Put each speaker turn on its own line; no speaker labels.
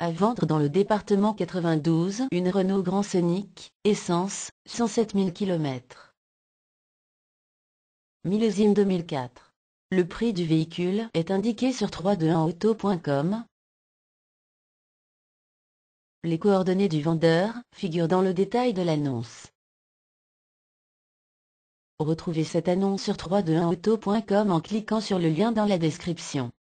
À vendre dans le département 92 une Renault Grand Scénic, essence, 107 000 km. Millésime 2004. Le prix du véhicule est indiqué sur 321auto.com. Les coordonnées du vendeur figurent dans le détail de l'annonce.
Retrouvez cette annonce sur 321auto.com en cliquant sur le lien dans la description.